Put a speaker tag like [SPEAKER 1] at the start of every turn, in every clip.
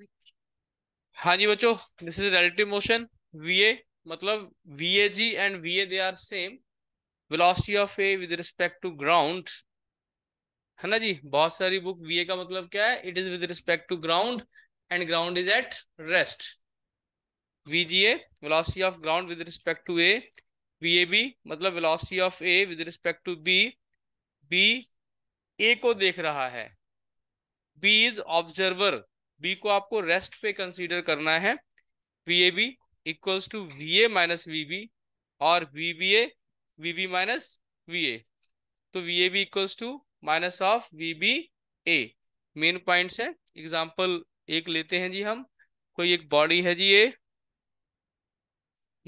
[SPEAKER 1] हाँ जी बच्चों this is relative motion V A मतलब V A G and V A they are same velocity of A with respect to ground है ना जी बहुत सारी बुक वी ए का मतलब क्या है it is with respect to ground and ground is at rest V G A velocity of ground with respect to A V A B मतलब velocity of A with respect to B B A को देख रहा है B is observer B को आपको rest पे consider करना है V A B equals to V A minus V B और V B A V B minus V A तो V A B equals to minus of V B A main points है example एक लेते हैं जी हम कोई एक body है जी ये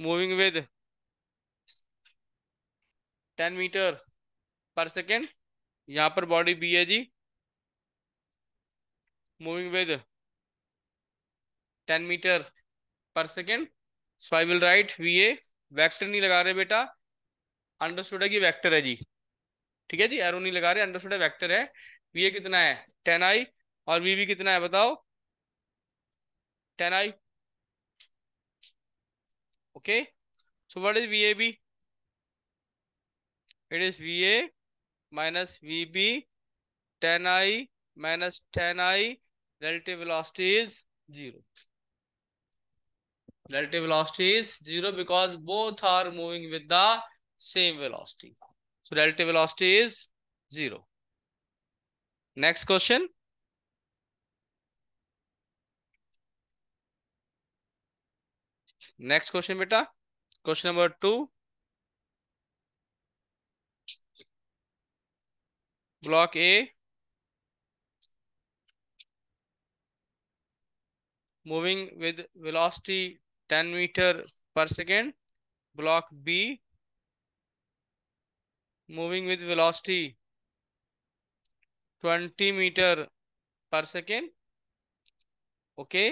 [SPEAKER 1] moving with ten meter per second यहां पर बॉडी बी है जी moving with ten meter per second so I will write V A vector नहीं लगा रहे बेटा अंडरस्टूड है कि वैक्टर है जी ठीक है जी एरो नहीं लगा रहे अंडरस्टूड है वैक्टर है वी ए कितना है टेन आई और वी बी कितना है बताओ ten I okay so what okay so what is vab it is va minus vb tan i minus tan i relative velocity is zero Relative velocity is 0 because both are moving with the same velocity. So relative velocity is 0. Next question. Next question, beta. Question number 2. Block A. moving with velocity ten meter per second block B moving with velocity twenty meter per second okay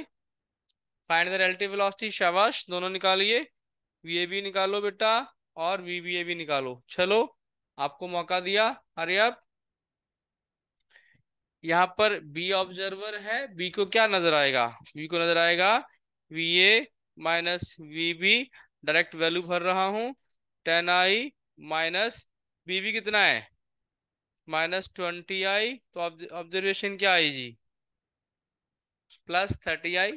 [SPEAKER 1] find the relative velocity शाबाश दोनों निकालिए वीए B निकालो बेटा और V B ए भी निकालो चलो आपको मौका दिया अरे आप यहाँ पर बी ऑब्जर्वर है बी को क्या नजर आएगा बी को नजर आएगा V A minus V B direct value भर रहा हूं ten I minus B B कितना है माइनस तो ट्वेंटी आई तो ऑब्जर्वेशन क्या आएगी प्लस थर्टी आई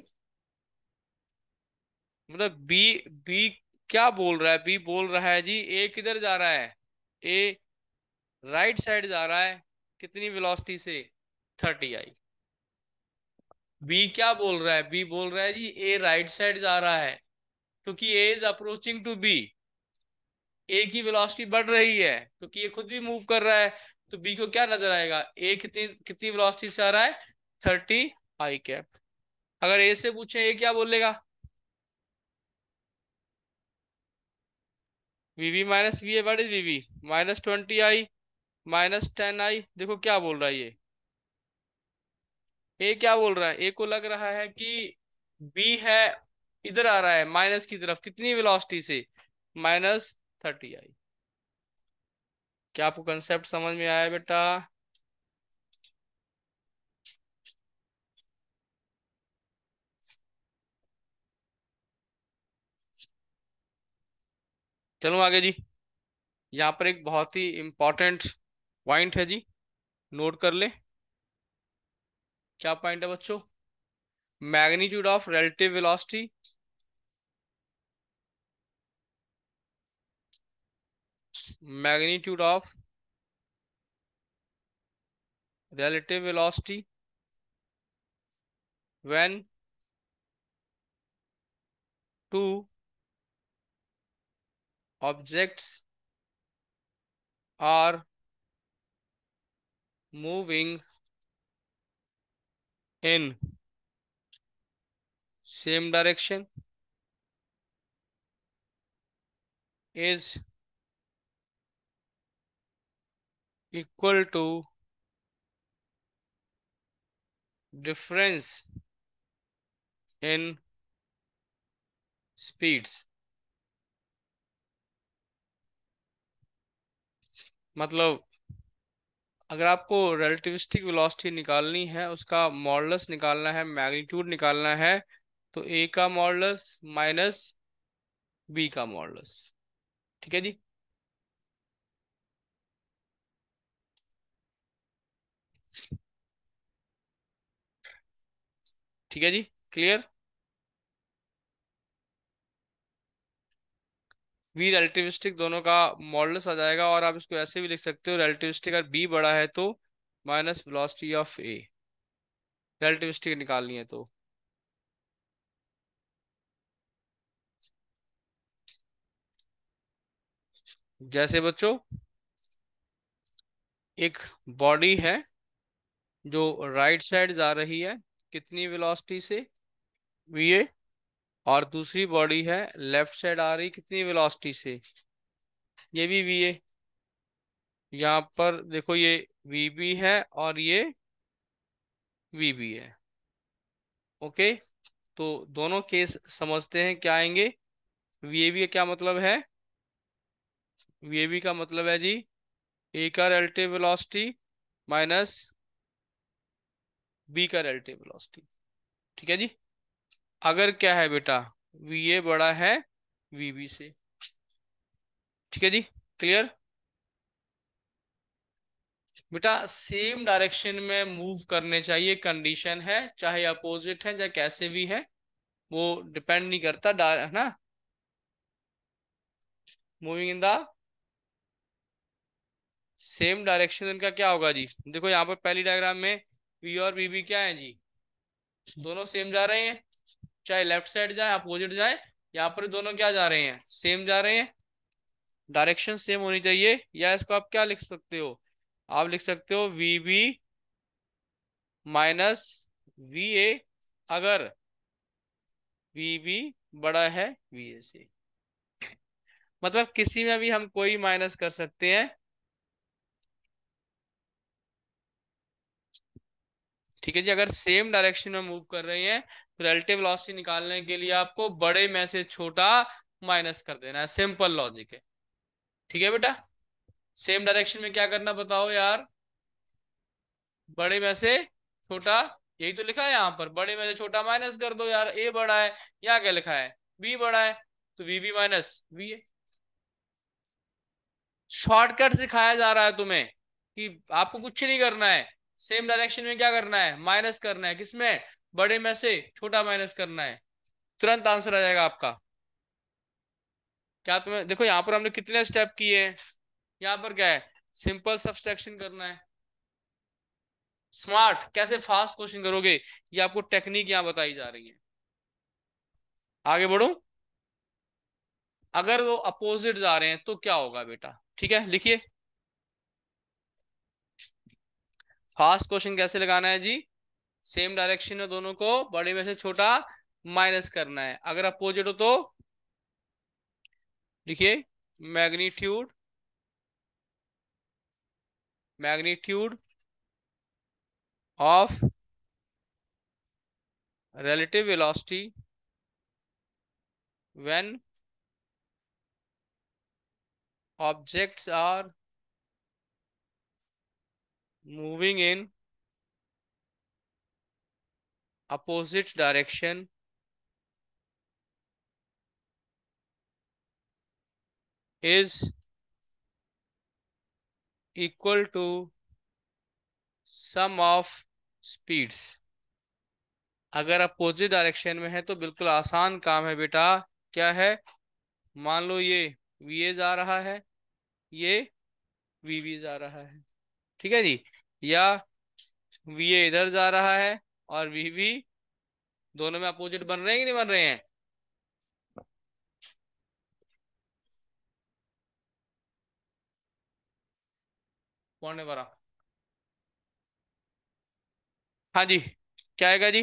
[SPEAKER 1] मतलब बी बी क्या बोल रहा है बी बोल रहा है जी ए किधर जा रहा है ए राइट साइड जा रहा है कितनी वेलोसिटी से थर्टी आई बी क्या बोल रहा है बी बोल रहा है जी ए राइट साइड जा रहा है क्योंकि A is approaching to B A की वेलोसिटी बढ़ रही है क्योंकि ये खुद भी मूव कर रहा है तो बी को क्या नजर आएगा ए कितनी कितनी वेलोसिटी से आ रहा है थर्टी आई कैप अगर ए से पूछे ए क्या बोलेगा V V minus V A what is V V minus twenty I minus ten I देखो क्या बोल रहा है ये ए क्या बोल रहा है ए को लग रहा है कि बी है इधर आ रहा है माइनस की तरफ कितनी वेलोसिटी से माइनस थर्टी आई क्या आपको कंसेप्ट समझ में आया बेटा चलो आगे जी यहाँ पर एक बहुत ही इंपॉर्टेंट पॉइंट है जी नोट कर ले क्या पॉइंट है बच्चों magnitude of relative velocity magnitude of relative velocity when two objects are moving in same direction is equal to difference in speeds मतलब अगर आपको रिलेटिविस्टिक वेलोसिटी निकालनी है उसका मॉडलस निकालना है मैग्नीट्यूड निकालना है तो ए का मॉडलस माइनस बी का मॉडलस ठीक है जी ठीक है जी क्लियर वी रेलेटिविस्टिक दोनों का मॉडल्स आ जाएगा और आप इसको ऐसे भी लिख सकते हो रेलेटिविस्टिक अगर बी बड़ा है तो minus velocity of A relativistic निकालनी है तो जैसे बच्चों एक बॉडी है जो राइट साइड जा रही है कितनी वेलोसिटी से वी ए और दूसरी बॉडी है लेफ्ट साइड आ रही कितनी वेलोसिटी से ये भी वी ए यहाँ पर देखो ये वी बी है और ये वी बी है ओके तो दोनों केस समझते हैं क्या आएंगे वी ए बी क्या मतलब है वी ए बी का मतलब है जी ए का रेलेटिव वेलोसिटी माइनस बी का रेलेटिव वेलोसिटी ठीक है जी अगर क्या है बेटा वी ए बड़ा है वी बी से ठीक है जी क्लियर बेटा सेम डायरेक्शन में मूव करने चाहिए कंडीशन है चाहे अपोजिट है चाहे कैसे भी है वो डिपेंड नहीं करता है ना moving in the same direction इनका क्या होगा जी देखो यहां पर पहली डायग्राम में वी और वी बी क्या है जी दोनों सेम जा रहे हैं चाहे लेफ्ट साइड जाए अपोजिट जाए यहाँ पर दोनों क्या जा रहे हैं सेम जा रहे हैं डायरेक्शन सेम होनी चाहिए या इसको आप क्या लिख सकते हो आप लिख सकते हो V B minus V A अगर वी बी बड़ा है वी ए से मतलब किसी में भी हम कोई माइनस कर सकते हैं ठीक है जी अगर सेम डायरेक्शन में मूव कर रही है तो रिलेटिव वेलोसिटी निकालने के लिए आपको बड़े में से छोटा माइनस कर देना है सिंपल लॉजिक है ठीक है बेटा सेम डायरेक्शन में क्या करना बताओ यार बड़े में से छोटा यही तो लिखा है यहाँ पर बड़े में से छोटा माइनस कर दो यार ए बड़ा है यहाँ क्या लिखा है बी बड़ा है तो वी वी माइनस वी है शॉर्टकट सिखाया जा रहा है तुम्हें कि आपको कुछ नहीं करना है सेम डायरेक्शन में क्या करना है माइनस करना है किसमें बड़े में से छोटा माइनस करना है तुरंत आंसर आ जाएगा आपका क्या तुम्हें देखो यहाँ पर हमने कितने स्टेप किए हैं यहाँ पर क्या है सिंपल सब्सट्रैक्शन करना है स्मार्ट कैसे फास्ट क्वेश्चन करोगे ये आपको टेक्निक यहाँ बताई जा रही है आगे बढ़ू अगर वो अपोजिट जा रहे हैं तो क्या होगा बेटा ठीक है लिखिए फास्ट क्वेश्चन कैसे लगाना है जी सेम डायरेक्शन में दोनों को बड़े में से छोटा माइनस करना है अगर अपोजिट हो तो लिखिए magnitude magnitude of relative velocity when objects are moving in opposite direction is equal to sum of speeds अगर अपोजिट डायरेक्शन में है तो बिल्कुल आसान काम है बेटा क्या है मान लो ये वी ए जा रहा है ये वी बी जा रहा है ठीक है जी या वी ए इधर जा रहा है और वी वी दोनों में अपोजिट बन रहे हैं कि नहीं बन रहे हैं कौन हाँ जी क्या आएगा जी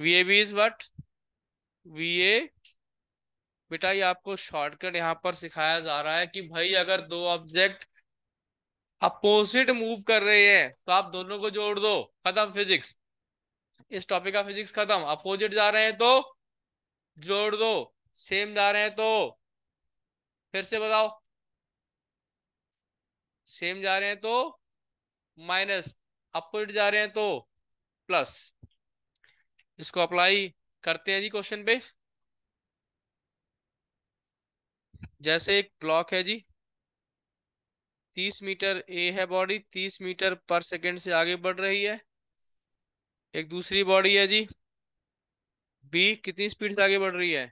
[SPEAKER 1] V A B is what V A बेटा ये आपको शॉर्टकट यहाँ पर सिखाया जा रहा है कि भाई अगर दो ऑब्जेक्ट अपोजिट मूव कर रहे हैं तो आप दोनों को जोड़ दो खत्म फिजिक्स इस टॉपिक का फिजिक्स खत्म अपोजिट जा रहे हैं तो जोड़ दो सेम जा रहे हैं तो फिर से बताओ सेम जा रहे हैं तो माइनस अपोजिट जा रहे हैं तो प्लस इसको अप्लाई करते हैं जी क्वेश्चन पे जैसे एक ब्लॉक है जी तीस मीटर ए है बॉडी तीस मीटर पर सेकेंड से आगे बढ़ रही है एक दूसरी बॉडी है जी बी कितनी स्पीड से आगे बढ़ रही है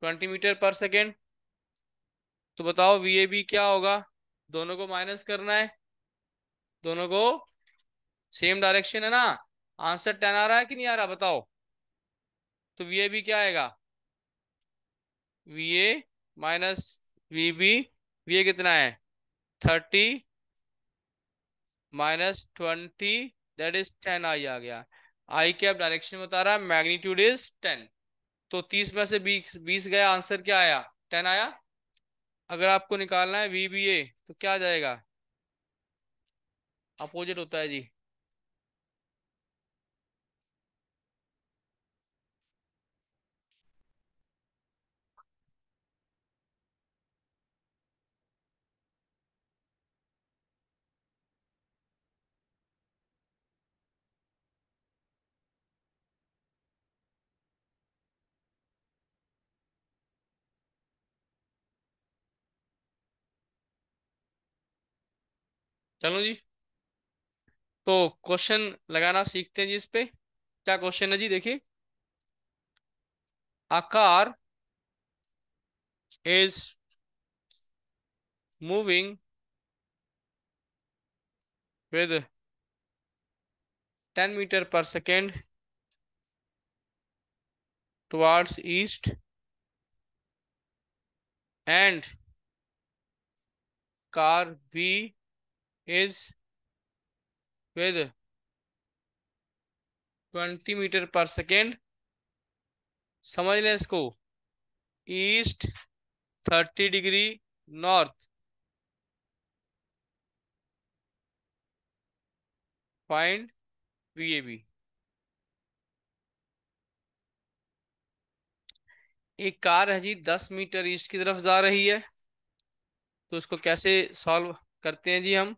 [SPEAKER 1] ट्वेंटी मीटर पर सेकेंड तो बताओ वी ए बी क्या होगा दोनों को माइनस करना है दोनों को सेम डायरेक्शन है ना आंसर टेन आ रहा है कि नहीं आ रहा बताओ तो वी ए बी क्या आएगा V A minus V B ये कितना है thirty minus twenty that is ten I आ गया आई कैप डायरेक्शन बता रहा है मैग्नीट्यूड इज टेन तो तीस में से बीस बीस गया आंसर क्या आया टेन आया अगर आपको निकालना है वी बी ए तो क्या आ जाएगा अपोजिट होता है जी चलो जी तो क्वेश्चन लगाना सीखते हैं जी इस पे क्या क्वेश्चन है जी देखिए a car is moving with ten meter per second towards east and car B is with 20 meter per second समझ लें इसको east thirty degree north find V A B एक कार है जी दस मीटर ईस्ट की तरफ जा रही है तो उसको कैसे सॉल्व करते हैं जी हम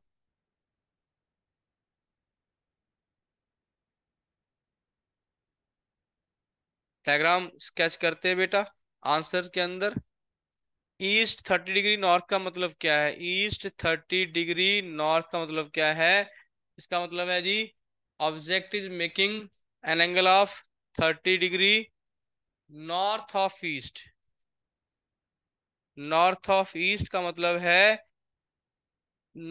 [SPEAKER 1] डायग्राम स्केच करते हैं बेटा आंसर के अंदर ईस्ट थर्टी डिग्री नॉर्थ का मतलब क्या है ईस्ट थर्टी डिग्री नॉर्थ का मतलब क्या है इसका मतलब है जी object is making an angle of thirty degree north of east north of east का मतलब है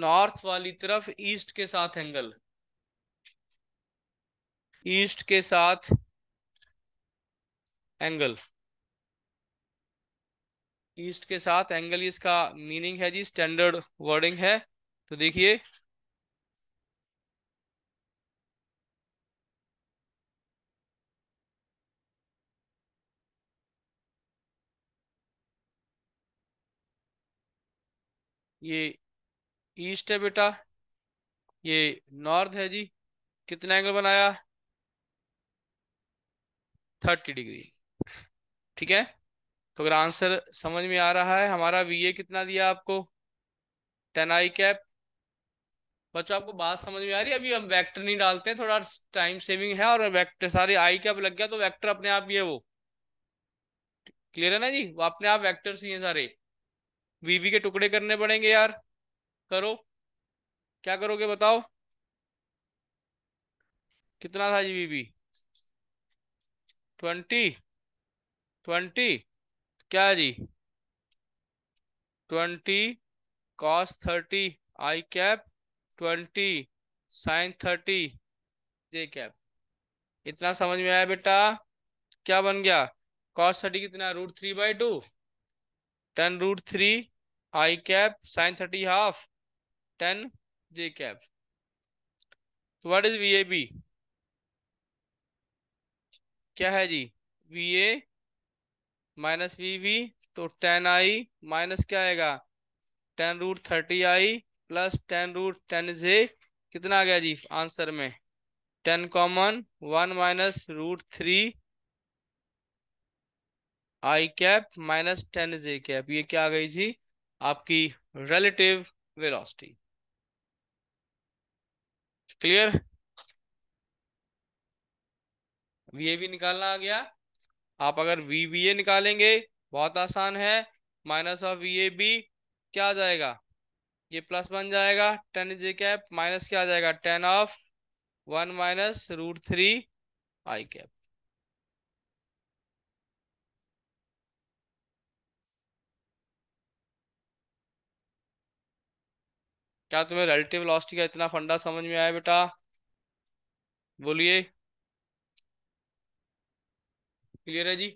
[SPEAKER 1] नॉर्थ वाली तरफ ईस्ट के साथ एंगल ईस्ट के साथ एंगल ईस्ट के साथ एंगल इसका मीनिंग है जी स्टैंडर्ड वर्डिंग है तो देखिए ये ईस्ट है बेटा ये नॉर्थ है जी कितना एंगल बनाया थर्टी डिग्री ठीक है तो अगर आंसर समझ में आ रहा है हमारा ए कितना दिया आपको टेन आई कैप बच्चों आपको बात समझ में आ रही है अभी हम वेक्टर नहीं डालते हैं थोड़ा टाइम सेविंग है और वेक्टर सारे आई कैप लग गया तो वेक्टर अपने आप ये वो क्लियर है ना जी वो अपने आप वेक्टर्स ही हैं सारे वीवी के टुकड़े करने पड़ेंगे यार करो क्या करोगे बताओ कितना था जी वीवी ट्वेंटी ट्वेंटी क्या जी twenty cos thirty I cap twenty sine thirty J cap इतना समझ में आया बेटा क्या बन गया कॉस थर्टी कितना root three by two ten root three I cap sine thirty half ten J cap what is V A B क्या है जी V A minus V V तो टेन आई माइनस क्या आएगा ten root thirty I plus ten root ten J कितना आ गया जी आंसर में ten common one minus root three I cap minus ten J cap ये क्या आ गई जी आपकी रिलेटिव वेलोसिटी क्लियर ये भी निकालना आ गया आप अगर वी बी ए निकालेंगे बहुत आसान है minus of V A B क्या आ जाएगा ये प्लस बन जाएगा टेन जे कैप माइनस क्या आ जाएगा ten of one minus root three I cap क्या तुम्हें रिलेटिव वेलोसिटी का इतना फंडा समझ में आया बेटा बोलिए क्लियर है जी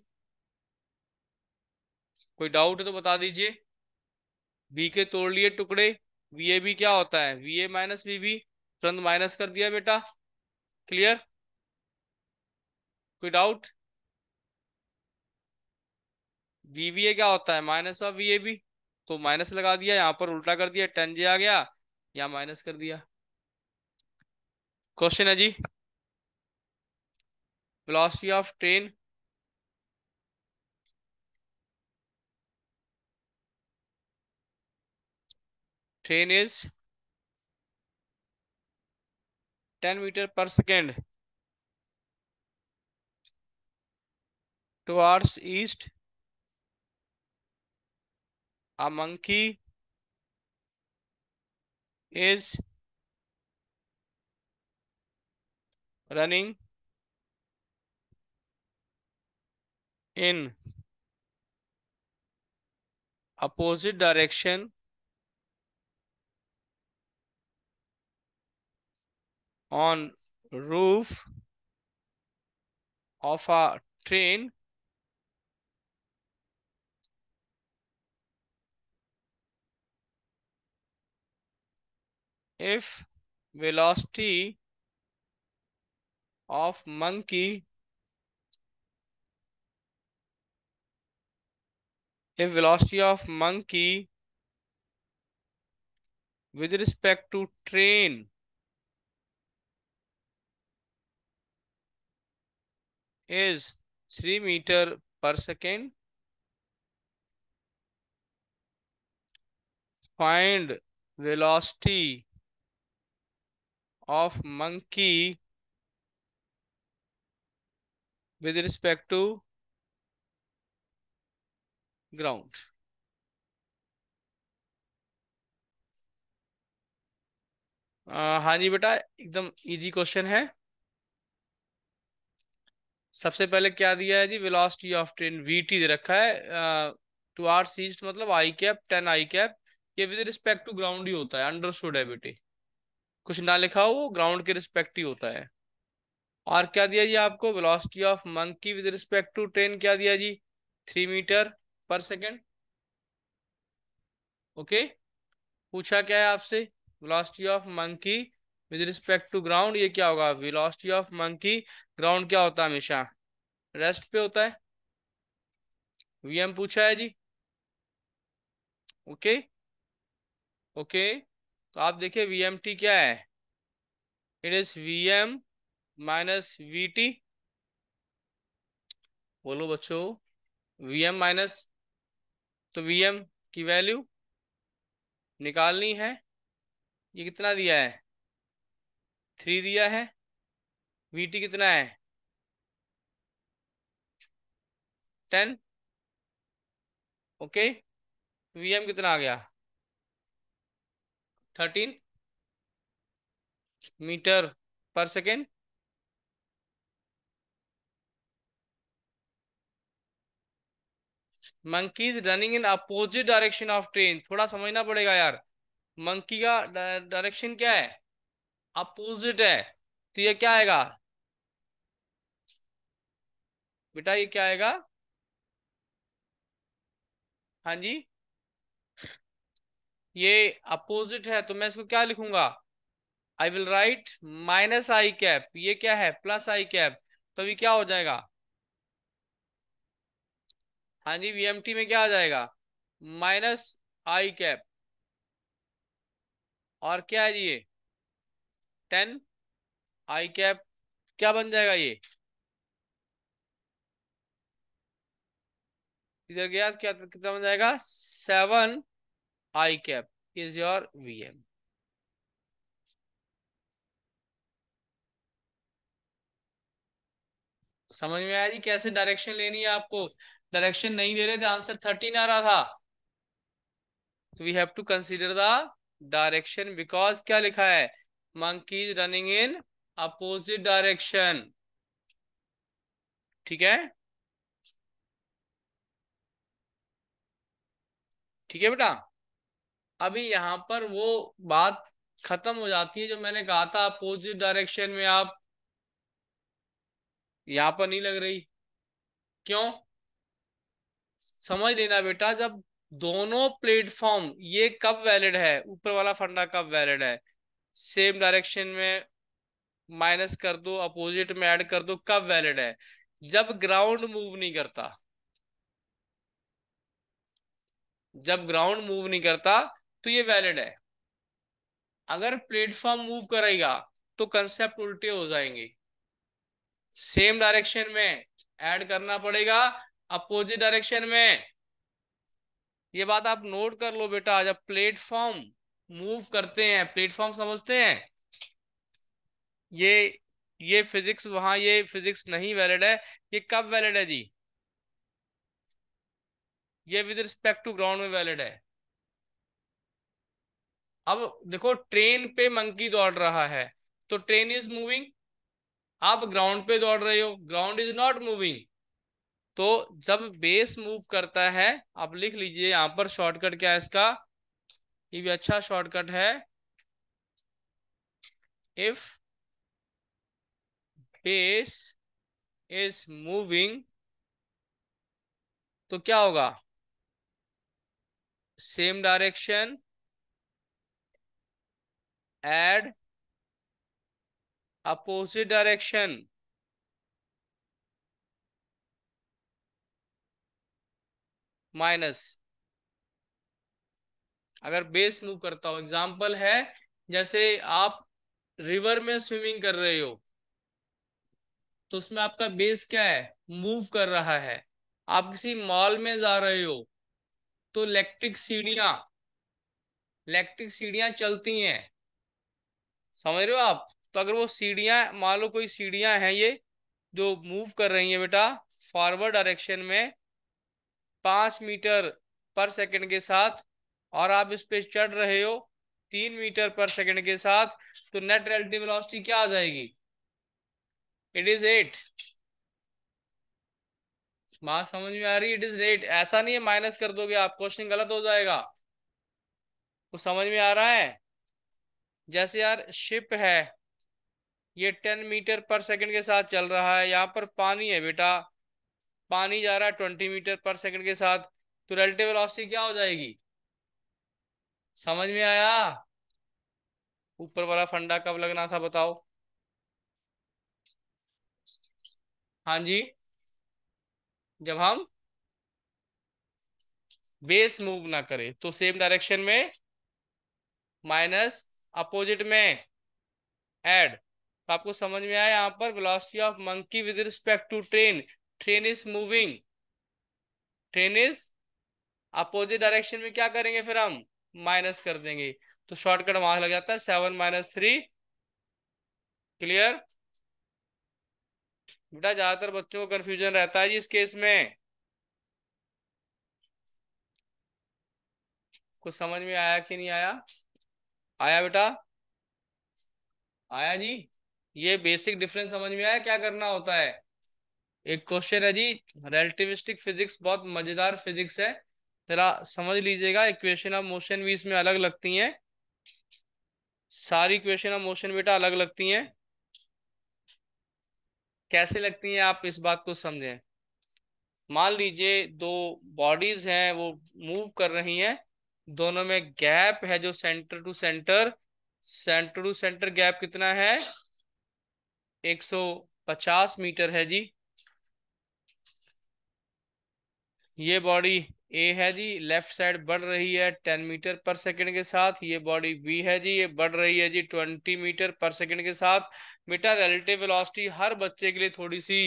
[SPEAKER 1] कोई डाउट है तो बता दीजिए बी के तोड़ लिए टुकड़े वी ए बी क्या होता है V A minus V B तुरंत माइनस कर दिया बेटा क्लियर कोई डाउट वीवीए क्या होता है minus of V A B तो माइनस लगा दिया यहां पर उल्टा कर दिया टेन जे आ गया या माइनस कर दिया क्वेश्चन है जी velocity of train train is 10 meter per second towards east a monkey is running in opposite direction on roof of a train if velocity of monkey if velocity of monkey with respect to train is 3 meter per second. Find velocity of monkey with respect to ground. Uh, हाँ जी बेटा एकदम easy question है सबसे पहले क्या दिया है जी वेलोसिटी ऑफ ट्रेन वीटी दे रखा है टू आर सी मतलब I cap ten I cap ये विद रिस्पेक्ट टू ग्राउंड ही होता है अंडर है बेटे कुछ ना लिखा हो वो ग्राउंड के रिस्पेक्ट ही होता है और क्या दिया जी आपको velocity of monkey with respect to train क्या दिया जी three meter per second okay पूछा क्या है आपसे velocity of monkey with respect to ground ये क्या होगा वेलोसिटी ऑफ मंकी ग्राउंड क्या होता है हमेशा रेस्ट पे होता है वीएम पूछा है जी ओके ओके तो आप देखिए वीएमटी क्या है it is VM minus VT बोलो बच्चों वीएम माइनस तो वीएम की वैल्यू निकालनी है ये कितना दिया है थ्री दिया है वी टी कितना है टेन ओके वी एम कितना आ गया thirteen meter per second monkey is running in opposite direction of train थोड़ा समझना पड़ेगा यार मंकी का डायरेक्शन क्या है अपोजिट है तो ये क्या आएगा बेटा ये क्या आएगा हाँ जी ये अपोजिट है तो मैं इसको क्या लिखूंगा I will write minus I cap ये क्या है प्लस आई कैप तो ये क्या हो जाएगा हाँ जी वीएमटी में क्या आ जाएगा माइनस आई कैप और क्या है जी ये टेन आई कैप क्या बन जाएगा ये इधर गया क्या कितना बन जाएगा seven I cap is your V M समझ में आया जी कैसे डायरेक्शन लेनी है आपको डायरेक्शन नहीं दे रहे थे आंसर थर्टीन आ रहा था तो we have to consider the direction because क्या लिखा है monkeys running in opposite direction ठीक है ठीक है बेटा अभी यहां पर वो बात खत्म हो जाती है जो मैंने कहा था अपोजिट डायरेक्शन में आप यहां पर नहीं लग रही क्यों समझ लेना बेटा जब दोनों प्लेटफॉर्म ये कब वैलिड है ऊपर वाला फंडा कब वैलिड है सेम डायरेक्शन में माइनस कर दो अपोजिट में ऐड कर दो कब वैलिड है जब ग्राउंड मूव नहीं करता जब ग्राउंड मूव नहीं करता तो ये वैलिड है अगर प्लेटफॉर्म मूव करेगा तो कंसेप्ट उल्टे हो जाएंगे सेम डायरेक्शन में ऐड करना पड़ेगा अपोजिट डायरेक्शन में ये बात आप नोट कर लो बेटा जब प्लेटफॉर्म मूव करते हैं प्लेटफॉर्म समझते हैं ये ये फिजिक्स वहां ये फिजिक्स नहीं वैलिड है ये कब वैलिड है जी ये विद रिस्पेक्ट टू ग्राउंड में वैलिड है अब देखो ट्रेन पे मंकी दौड़ रहा है तो ट्रेन इज मूविंग आप ग्राउंड पे दौड़ रहे हो ग्राउंड इज नॉट मूविंग तो जब बेस मूव करता है आप लिख लीजिए यहां पर शॉर्टकट क्या है इसका ये भी अच्छा शॉर्टकट है इफ बेस इज मूविंग तो क्या होगा same direction add opposite direction minus अगर बेस मूव करता हो एग्जाम्पल है जैसे आप रिवर में स्विमिंग कर रहे हो तो उसमें आपका बेस क्या है मूव कर रहा है आप किसी मॉल में जा रहे हो तो इलेक्ट्रिक सीढ़ियां इलेक्ट्रिक सीढ़ियां चलती हैं समझ रहे हो आप तो अगर वो सीढ़ियां मान लो कोई सीढ़ियां हैं ये जो मूव कर रही हैं बेटा फॉरवर्ड डायरेक्शन में पांच मीटर पर सेकंड के साथ और आप इस पे चढ़ रहे हो तीन मीटर पर सेकंड के साथ तो नेट रेलेटिव वेलोसिटी क्या आ जाएगी इट इज एट बात समझ में आ रही इट इज एट ऐसा नहीं है माइनस कर दोगे आप क्वेश्चन गलत हो जाएगा वो समझ में आ रहा है जैसे यार शिप है ये टेन मीटर पर सेकंड के साथ चल रहा है यहाँ पर पानी है बेटा पानी जा रहा है ट्वेंटी मीटर पर सेकंड के साथ तो रेलेटिव वेलोसिटी क्या हो जाएगी समझ में आया ऊपर वाला फंडा कब लगना था बताओ हाँ जी जब हम बेस मूव ना करें तो सेम डायरेक्शन में माइनस अपोजिट में एड तो आपको समझ में आया यहां पर velocity of monkey with respect to train train is moving train is opposite direction में क्या करेंगे फिर हम माइनस कर देंगे तो शॉर्टकट वहां लग जाता है सेवन माइनस थ्री क्लियर बेटा ज्यादातर बच्चों को कंफ्यूजन रहता है जी इस केस में कुछ समझ में आया कि नहीं आया आया बेटा आया जी ये बेसिक डिफरेंस समझ में आया क्या करना होता है एक क्वेश्चन है जी रिलेटिविस्टिक फिजिक्स बहुत मजेदार फिजिक्स है जरा समझ लीजिएगा इक्वेशन ऑफ मोशन भी इसमें अलग लगती हैं सारी इक्वेशन ऑफ मोशन बेटा अलग लगती हैं कैसे लगती हैं आप इस बात को समझें मान लीजिए दो बॉडीज हैं वो मूव कर रही हैं दोनों में गैप है जो center to center center to center gap कितना है 150 मीटर है जी ये बॉडी ए है जी लेफ्ट साइड बढ़ रही है टेन मीटर पर सेकंड के साथ ये बॉडी बी है जी ये बढ़ रही है जी ट्वेंटी मीटर पर सेकंड के साथ बेटा रिलेटिव वेलोसिटी हर बच्चे के लिए थोड़ी सी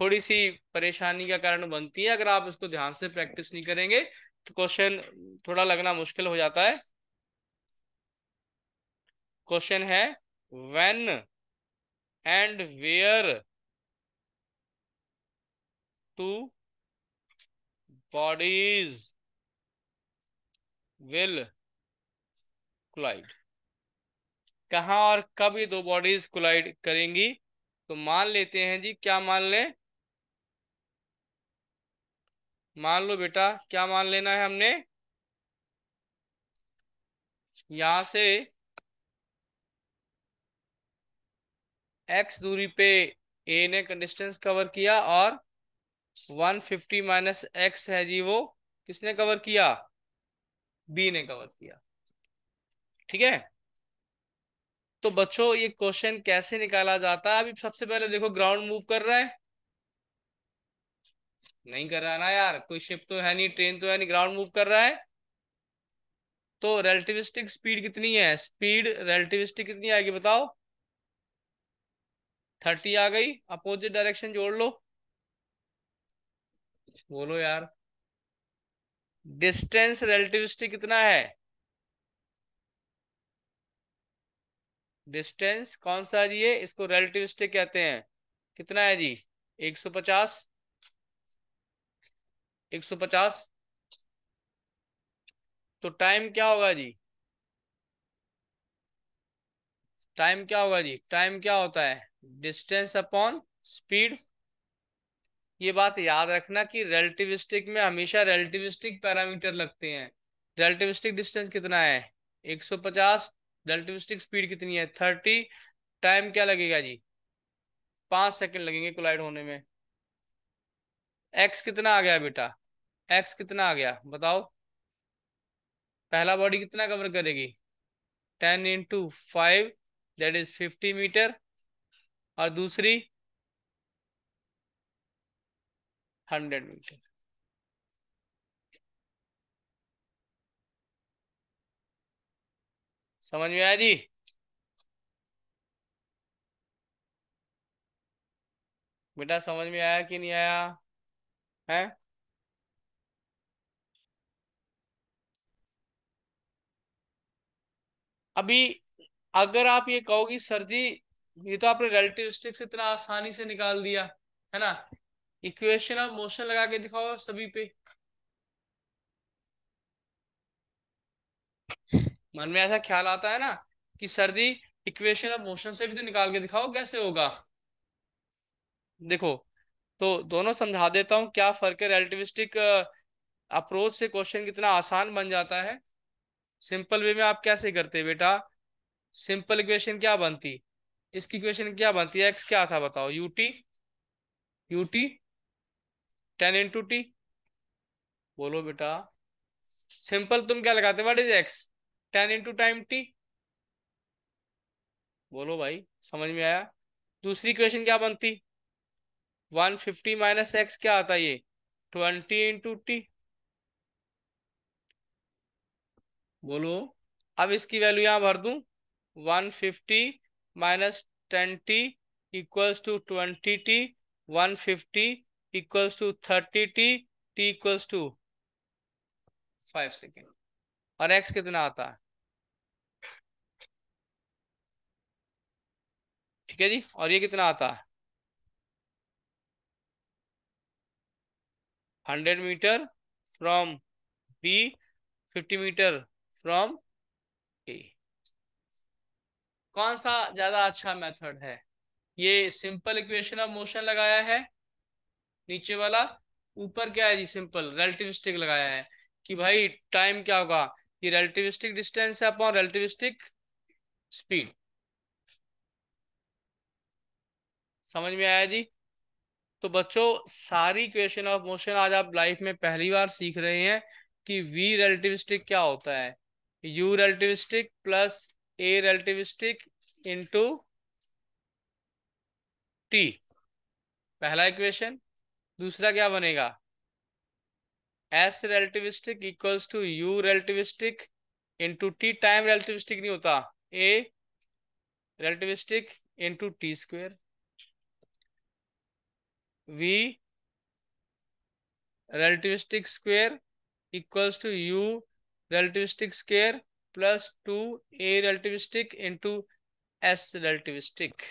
[SPEAKER 1] थोड़ी सी परेशानी का कारण बनती है अगर आप इसको ध्यान से प्रैक्टिस नहीं करेंगे तो क्वेश्चन थोड़ा लगना मुश्किल हो जाता है क्वेश्चन है when and where two bodies will collide कहा और कब ये दो बॉडीज collide करेंगी तो मान लेते हैं जी क्या मान लें मान लो बेटा क्या मान लेना है हमने यहां से एक्स दूरी पे ए ने डिस्टेंस कवर किया और वन फिफ्टी माइनस एक्स है जी वो किसने कवर किया बी ने कवर किया ठीक है तो बच्चों ये क्वेश्चन कैसे निकाला जाता है अभी सबसे पहले देखो ग्राउंड मूव कर रहा है नहीं कर रहा ना यार कोई शिप तो है नहीं ट्रेन तो है नहीं ग्राउंड मूव कर रहा है तो रेलेटिविस्टिक स्पीड कितनी है स्पीड रेलेटिविस्टिक कितनी आएगी बताओ थर्टी आ गई अपोजिट डायरेक्शन जोड़ लो बोलो यार डिस्टेंस रिलेटिविस्टिक कितना है डिस्टेंस कौन सा जी ये इसको रिलेटिविस्टिक कहते हैं कितना है जी 150 150 तो टाइम क्या होगा जी टाइम क्या होगा जी टाइम क्या होता है डिस्टेंस अपॉन स्पीड ये बात याद रखना कि रेलटिविस्टिक में हमेशा रिलेटिविस्टिक पैरामीटर लगते हैं रेलटिविस्टिक डिस्टेंस कितना है 150 रेलटिविस्टिक स्पीड कितनी है 30 टाइम क्या लगेगा जी पांच सेकंड लगेंगे कोलाइड होने में एक्स कितना आ गया बेटा एक्स कितना आ गया बताओ पहला बॉडी कितना कवर करेगी ten into five that is fifty meter और दूसरी हंड्रेड मीटर समझ में आया जी बेटा समझ में आया कि नहीं आया है अभी अगर आप ये कहोगी सर जी ये तो आपने रिलेटिविस्टिक इतना आसानी से निकाल दिया है ना इक्वेशन ऑफ मोशन लगा के दिखाओ सभी पे मन में ऐसा ख्याल आता है ना कि सर्दी इक्वेशन ऑफ मोशन से भी तो निकाल के दिखाओ कैसे होगा देखो तो दोनों समझा देता हूं क्या फर्क है रिलेटिविस्टिक अप्रोच से क्वेश्चन कितना आसान बन जाता है सिंपल वे में आप कैसे करते बेटा सिंपल इक्वेशन क्या बनती इसकी इक्वेशन क्या बनती है एक्स क्या था बताओ UT UT ten into T बोलो बेटा सिंपल तुम क्या लगाते what is X ten into time T बोलो भाई समझ में आया दूसरी क्वेश्चन क्या बनती वन फिफ्टी माइनस एक्स क्या आता ये ट्वेंटी इंटू टी बोलो अब इसकी वैल्यू यहां भर दू one fifty minus ten T equals to twenty T one fifty equals to thirty T T equals to five second और एक्स कितना आता है ठीक है जी और ये कितना आता है hundred meter from B fifty meter from A कौन सा ज्यादा अच्छा मेथड है ये सिंपल इक्वेशन ऑफ मोशन लगाया है नीचे वाला ऊपर क्या है जी सिंपल रेलेटिविस्टिक लगाया है कि भाई टाइम क्या होगा कि रेलेटिविस्टिक डिस्टेंस है अपॉन रेलेटिविस्टिक स्पीड समझ में आया जी तो बच्चों सारी क्वेश्चन ऑफ मोशन आज आप लाइफ में पहली बार सीख रहे हैं कि वी रेलेटिविस्टिक क्या होता है U relativistic plus A relativistic into T पहला इक्वेशन दूसरा क्या बनेगा S relativistic equals to U relativistic into T time relativistic नहीं होता A relativistic into T square V relativistic square equals to U relativistic square plus two A relativistic into S relativistic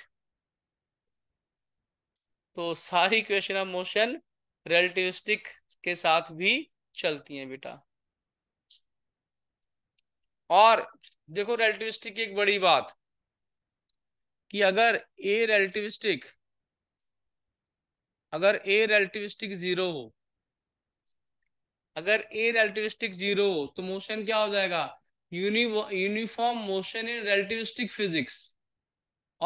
[SPEAKER 1] तो सारी question of motion relativistic के साथ भी चलती हैं बेटा और देखो रिलेटिविस्टिक की एक बड़ी बात कि अगर ए रिलेटिविस्टिक अगर ए रिलेटिविस्टिक जीरो हो अगर ए रिलेटिविस्टिक जीरो हो तो मोशन क्या हो जाएगा uniform motion in relativistic physics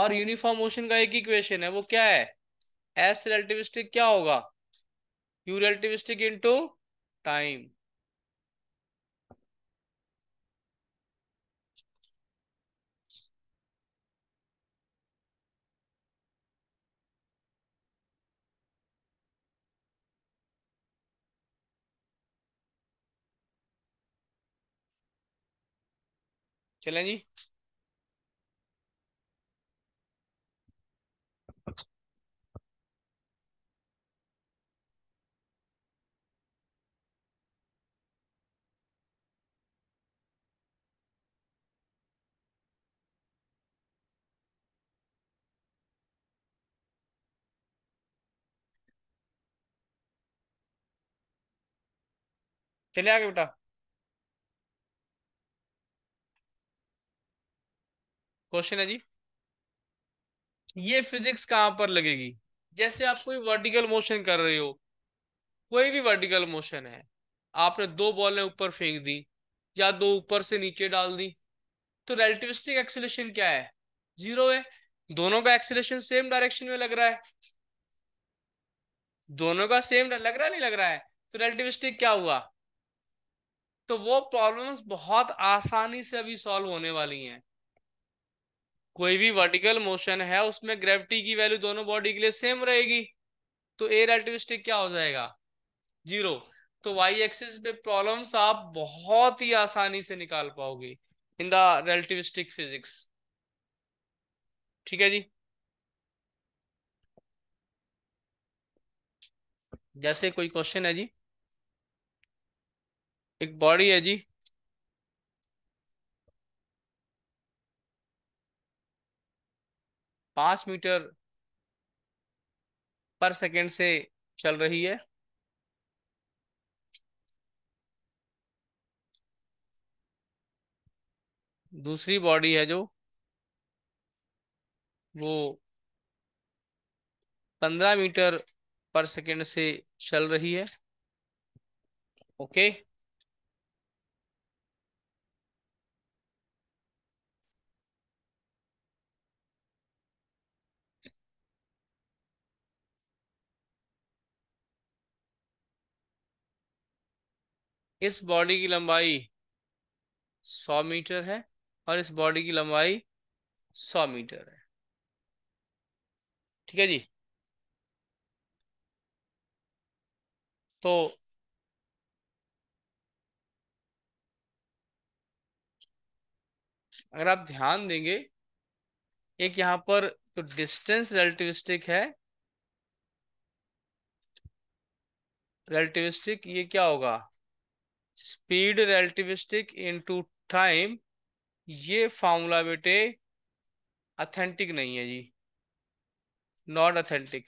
[SPEAKER 1] और यूनिफॉर्म मोशन का एक ही इक्वेशन है वो क्या है एस रिलेटिविस्टिक क्या होगा यू रिलेटिविस्टिक इनटू टाइम चलें जी चले आगे बेटा क्वेश्चन है जी ये फिजिक्स कहां पर लगेगी जैसे आप कोई वर्टिकल मोशन कर रहे हो कोई भी वर्टिकल मोशन है आपने दो बॉलें ऊपर फेंक दी या दो ऊपर से नीचे डाल दी तो रेलेटिविस्टिक एक्सिलेशन क्या है जीरो है दोनों का एक्सिलेशन सेम डायरेक्शन में लग रहा है दोनों का सेम लग रहा नहीं लग रहा है तो रेलेटिविस्टिक क्या हुआ तो वो प्रॉब्लम्स बहुत आसानी से अभी सॉल्व होने वाली हैं कोई भी वर्टिकल मोशन है उसमें ग्रेविटी की वैल्यू दोनों बॉडी के लिए सेम रहेगी तो ए रेटिविस्टिक क्या हो जाएगा जीरो तो वाई एक्सिस पे प्रॉब्लम्स आप बहुत ही आसानी से निकाल पाओगे इन द रेलेटिविस्टिक फिजिक्स ठीक है जी जैसे कोई क्वेश्चन है जी एक बॉडी है जी पांच मीटर पर सेकेंड से चल रही है दूसरी बॉडी है जो वो पंद्रह मीटर पर सेकेंड से चल रही है ओके okay. इस बॉडी की लंबाई सौ मीटर है और इस बॉडी की लंबाई सौ मीटर है ठीक है जी तो अगर आप ध्यान देंगे एक यहां पर जो तो डिस्टेंस रिलेटिविस्टिक है रिलेटिविस्टिक ये क्या होगा स्पीड इन इनटू टाइम ये फार्मूला बेटे अथेंटिक नहीं है जी नॉट अथेंटिक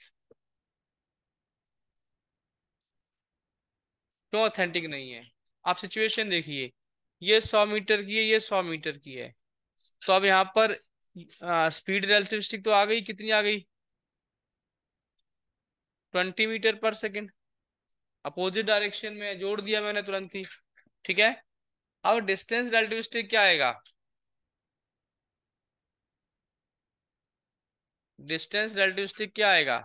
[SPEAKER 1] क्यों अथेंटिक नहीं है आप सिचुएशन देखिए ये सौ मीटर की है ये सौ मीटर की है तो अब यहाँ पर स्पीड रेलिटिविस्टिक तो आ गई कितनी आ गई twenty meter per second opposite direction में जोड़ दिया मैंने तुरंत ही ठीक है अब डिस्टेंस रेलटिविस्टिक क्या आएगा डिस्टेंस डेल्टिविस्टिक क्या आएगा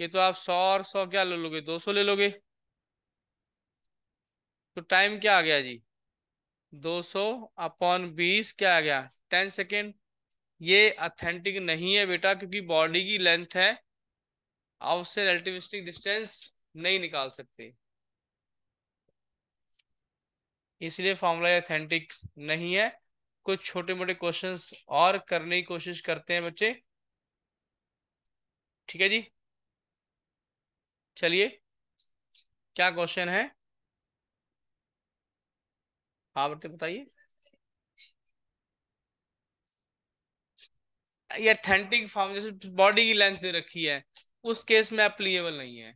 [SPEAKER 1] ये तो आप सौ और सौ क्या ले लोगे दो सौ ले लोगे तो टाइम क्या आ गया जी दो सौ अपॉन बीस क्या आ गया टेन सेकेंड ये अथेंटिक नहीं है बेटा क्योंकि बॉडी की लेंथ है आप उससे रिलेटिविस्टिक डिस्टेंस नहीं निकाल सकते इसलिए फॉर्मूला ऑथेंटिक नहीं है कुछ छोटे मोटे क्वेश्चंस और करने की कोशिश करते हैं बच्चे ठीक है जी चलिए क्या क्वेश्चन है हाँ बच्चे बताइए ये अथेंटिक फॉर्म जैसे बॉडी की लेंथ रखी है उस केस में एप्लीएबल नहीं है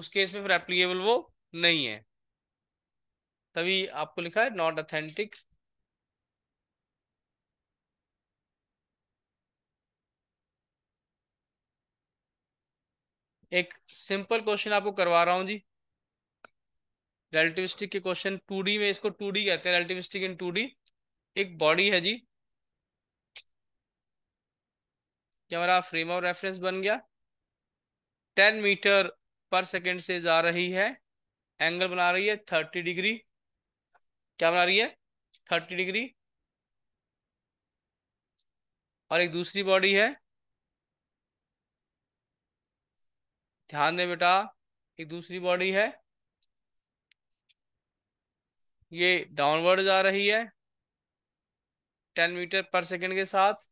[SPEAKER 1] उस केस में फिर एप्लीकेबल वो नहीं है तभी आपको लिखा है नॉट ऑथेंटिक एक सिंपल क्वेश्चन आपको करवा रहा हूं जी रिलेटिविस्टिक के क्वेश्चन टू में इसको टू कहते हैं रिलेटिविस्टिक इन टू एक बॉडी है जी ये हमारा फ्रेम ऑफ रेफरेंस बन गया टेन मीटर पर सेकेंड से जा रही है एंगल बना रही है थर्टी डिग्री क्या बना रही है थर्टी डिग्री और एक दूसरी बॉडी है ध्यान दे बेटा एक दूसरी बॉडी है ये डाउनवर्ड जा रही है टेन मीटर पर सेकेंड के साथ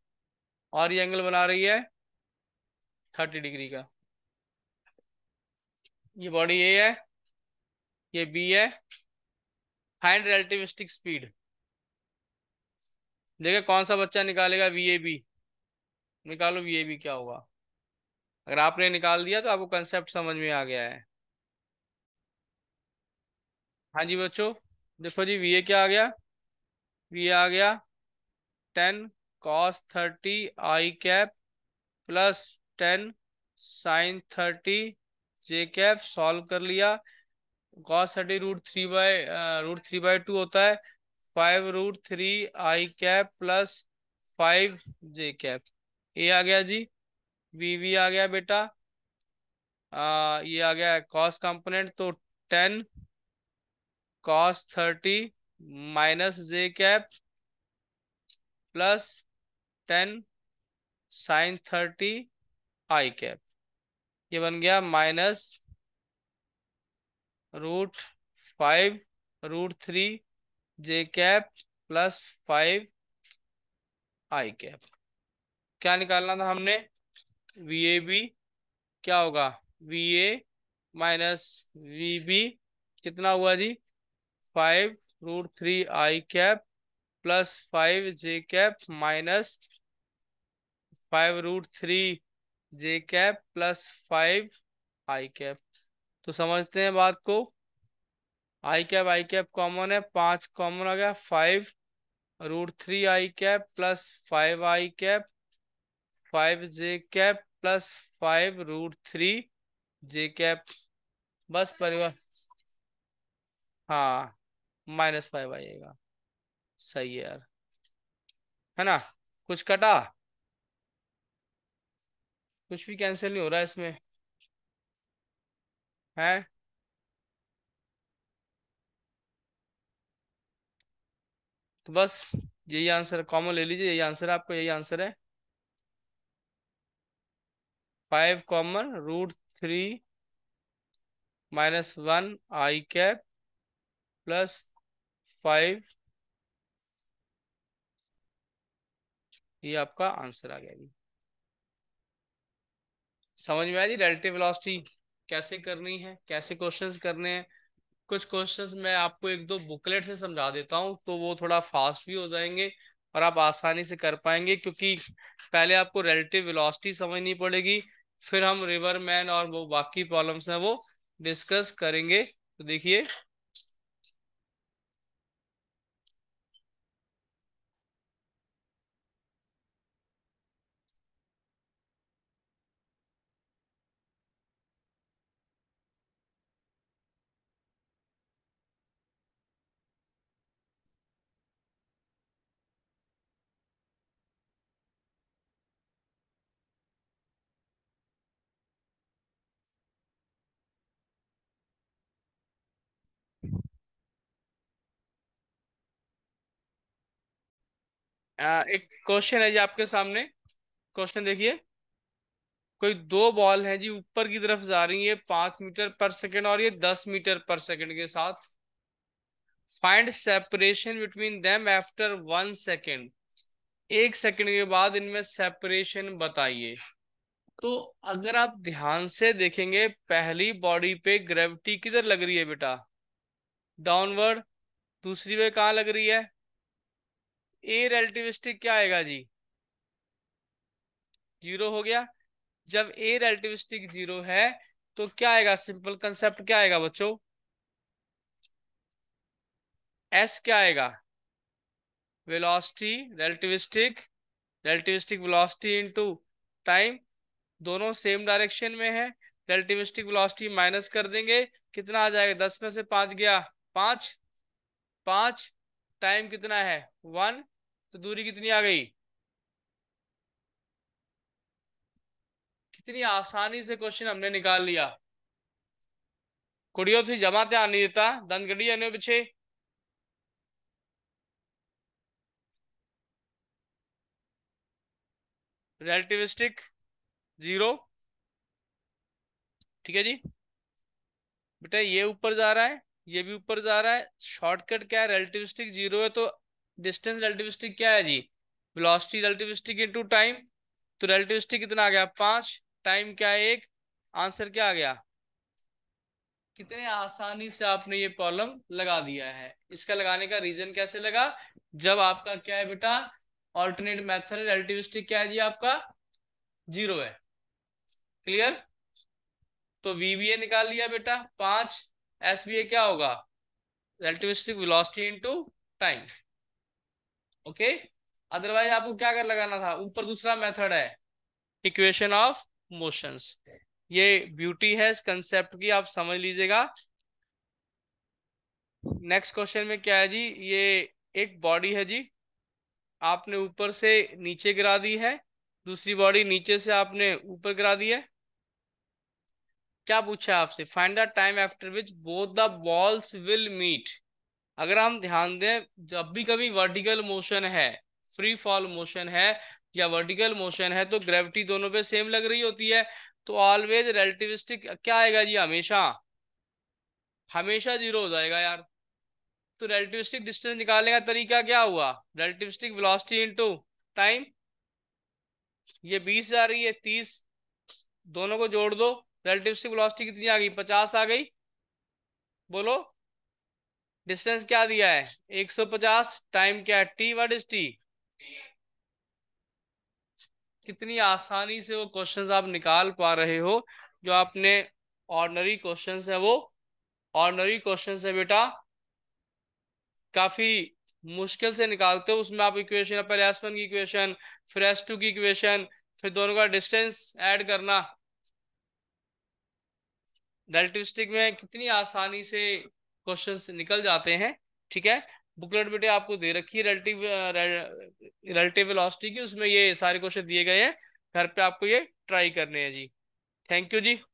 [SPEAKER 1] और ये एंगल बना रही है थर्टी डिग्री का ये बॉडी ए है ये बी है फाइंड रिलेटिविस्टिक स्पीड देखिए कौन सा बच्चा निकालेगा वी ए बी निकालो वी ए बी क्या होगा अगर आपने निकाल दिया तो आपको कंसेप्ट समझ में आ गया है हाँ जी बच्चों देखो जी वी ए क्या आ गया वी ए आ गया ten cos thirty I cap plus ten sine thirty J cap solve कर लिया cos thirty root three by root three by two होता है five root three I cap plus five J cap ये आ गया जी we we आ गया बेटा आ, ये आ गया कॉस कंपोनेंट तो ten cos thirty minus J cap plus ten sine thirty I cap ये बन गया minus root five root three J cap plus five I cap क्या निकालना था हमने वी ए बी क्या होगा V A minus V B कितना हुआ जी five root three I cap plus five J cap minus five root three J cap plus five I cap तो समझते हैं बात को I cap I cap common है पांच कॉमन आ गया five root three I cap plus five I cap five J cap plus five root three J cap बस परिवार हाँ माइनस फाइव आइएगा सही है यार है ना कुछ कटा कुछ भी कैंसिल नहीं हो रहा इसमें है तो बस यही आंसर कॉमन ले लीजिए यही आंसर है आपका यही आंसर है five common root three minus one I cap plus five ये आपका आंसर आ गया जी समझ में आया जी रिलेटिव वेलोसिटी कैसे करनी है कैसे क्वेश्चंस करने हैं कुछ क्वेश्चंस मैं आपको एक दो बुकलेट से समझा देता हूं तो वो थोड़ा फास्ट भी हो जाएंगे और आप आसानी से कर पाएंगे क्योंकि पहले आपको रिलेटिव वेलोसिटी समझनी पड़ेगी फिर हम रिवर मैन और वो बाकी प्रॉब्लम्स हैं वो डिस्कस करेंगे तो देखिए एक क्वेश्चन है जी आपके सामने क्वेश्चन देखिए कोई दो बॉल है जी ऊपर की तरफ जा रही है पांच मीटर पर सेकंड और ये दस मीटर पर सेकंड के साथ find separation between them after one second एक सेकंड के बाद इनमें सेपरेशन बताइए तो अगर आप ध्यान से देखेंगे पहली बॉडी पे ग्रेविटी किधर लग रही है बेटा डाउनवर्ड दूसरी पे कहाँ लग रही है ए रेलेटिविस्टिक क्या आएगा जी जीरो हो गया जब ए रेलेटिविस्टिक जीरो है तो क्या आएगा सिंपल कंसेप्ट क्या आएगा बच्चों एस क्या आएगा velocity relativistic relativistic velocity into time दोनों सेम डायरेक्शन में है रेलेटिविस्टिक वेलोसिटी माइनस कर देंगे कितना आ जाएगा दस में से पांच गया पांच पांच टाइम कितना है वन तो दूरी कितनी आ गई कितनी आसानी से क्वेश्चन हमने निकाल लिया कुड़ियों से जमा त्या नहीं देता दंद गड़ी आने पीछे रिलेटिविस्टिक जीरो ठीक है जी बेटा ये ऊपर जा रहा है ये भी ऊपर जा रहा है शॉर्टकट क्या है रेलेटिविस्टिक जीरो है तो डिस्टेंस रेलेटिविस्टिक क्या है जी वेलोसिटी रेलेटिविस्टिक इनटू टाइम तो रेलेटिविस्टिक कितना आ गया पांच टाइम क्या है एक आंसर क्या आ गया कितने आसानी से आपने ये प्रॉब्लम लगा दिया है इसका लगाने का रीजन कैसे लगा जब आपका क्या है बेटा ऑल्टरनेट मेथड रेलेटिविस्टिक क्या है जी आपका जीरो है क्लियर तो वीबीए निकाल लिया बेटा पांच एस बी ए क्या होगा relativistic velocity into time okay otherwise आपको क्या कर लगाना था ऊपर दूसरा मेथड है इक्वेशन ऑफ मोशंस ये ब्यूटी है इस कंसेप्ट की आप समझ लीजिएगा नेक्स्ट क्वेश्चन में क्या है जी ये एक बॉडी है जी आपने ऊपर से नीचे गिरा दी है दूसरी बॉडी नीचे से आपने ऊपर गिरा दी है क्या पूछा आपसे find the time after which both the balls will meet अगर हम ध्यान दें जब भी कभी वर्टिकल मोशन है फ्री फॉल मोशन है या वर्टिकल मोशन है तो ग्रेविटी दोनों पे सेम लग रही होती है तो ऑलवेज रिलेटिविस्टिक क्या आएगा जी हमेशा हमेशा जीरो हो जाएगा यार तो रिलेटिविस्टिक डिस्टेंस निकालने का तरीका क्या हुआ रिलेटिविस्टिक वेलोसिटी इनटू टाइम ये बीस जा रही है तीस दोनों को जोड़ दो रिलेटिव रिलेटिवस्टिक वेलोसिटी कितनी आ गई पचास आ गई बोलो डिस्टेंस क्या दिया है एक सौ पचास टाइम क्या है टी वट इज टी कितनी आसानी से वो क्वेश्चंस आप निकाल पा रहे हो जो आपने ऑर्डनरी क्वेश्चंस है वो ऑर्डनरी क्वेश्चंस है बेटा काफी मुश्किल से निकालते हो उसमें आप इक्वेशन पहले एस वन की इक्वेशन फिर एस टू की इक्वेशन फिर दोनों का डिस्टेंस ऐड करना रिलेटिविस्टिक में कितनी आसानी से क्वेश्चन निकल जाते हैं ठीक है बुकलेट बेटे आपको दे रखी है रिलेटिव रिलेटिव वेलोसिटी की उसमें ये सारे क्वेश्चन दिए गए हैं घर पे आपको ये ट्राई करने हैं जी थैंक यू जी